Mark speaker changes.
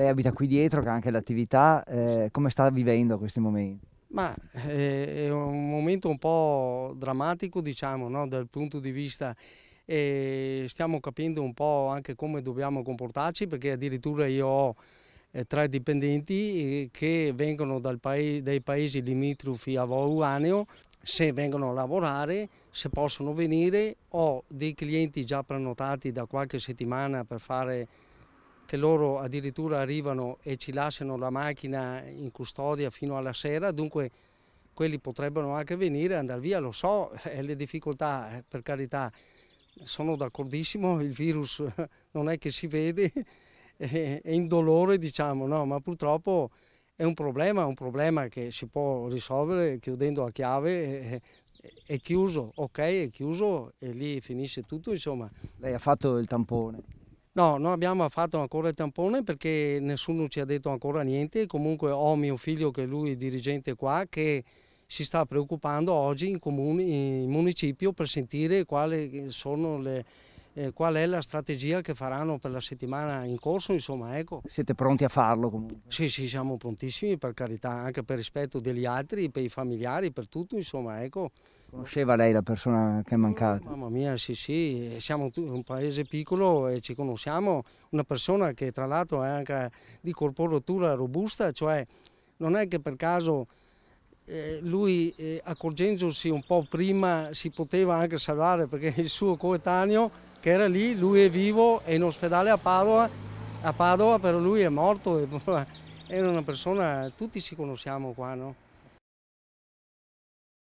Speaker 1: Lei abita qui dietro, che ha anche l'attività. Eh, come sta vivendo questi momenti? Ma eh, è un momento un po' drammatico, diciamo, no? dal punto di vista e eh, stiamo capendo un po' anche come dobbiamo comportarci perché addirittura io ho eh, tre dipendenti che vengono paese, dai paesi limitrofi a Vauaneo, se vengono a lavorare, se possono venire, ho dei clienti già prenotati da qualche settimana per fare che loro addirittura arrivano e ci lasciano la macchina in custodia fino alla sera, dunque quelli potrebbero anche venire e andare via, lo so, eh, le difficoltà eh, per carità, sono d'accordissimo, il virus non è che si vede, è indolore diciamo, no? ma purtroppo è un problema, un problema che si può risolvere chiudendo a chiave, eh, eh, è chiuso, ok, è chiuso e lì finisce tutto insomma. Lei ha fatto il tampone? No, non abbiamo fatto ancora il tampone perché nessuno ci ha detto ancora niente, comunque ho mio figlio che lui è dirigente qua che si sta preoccupando oggi in, comune, in municipio per sentire le, eh, qual è la strategia che faranno per la settimana in corso. Insomma, ecco. Siete pronti a farlo comunque? Sì, sì, siamo prontissimi per carità, anche per rispetto degli altri, per i familiari, per tutto, insomma, ecco. Conosceva lei la persona che è mancata? Oh, mamma mia, sì, sì, siamo un paese piccolo e ci conosciamo. Una persona che tra l'altro è anche di corporatura robusta, cioè non è che per caso eh, lui eh, accorgendosi un po' prima si poteva anche salvare perché il suo coetaneo che era lì, lui è vivo, è in ospedale a Padova, a Padova però lui è morto, era una persona, tutti ci conosciamo qua, no?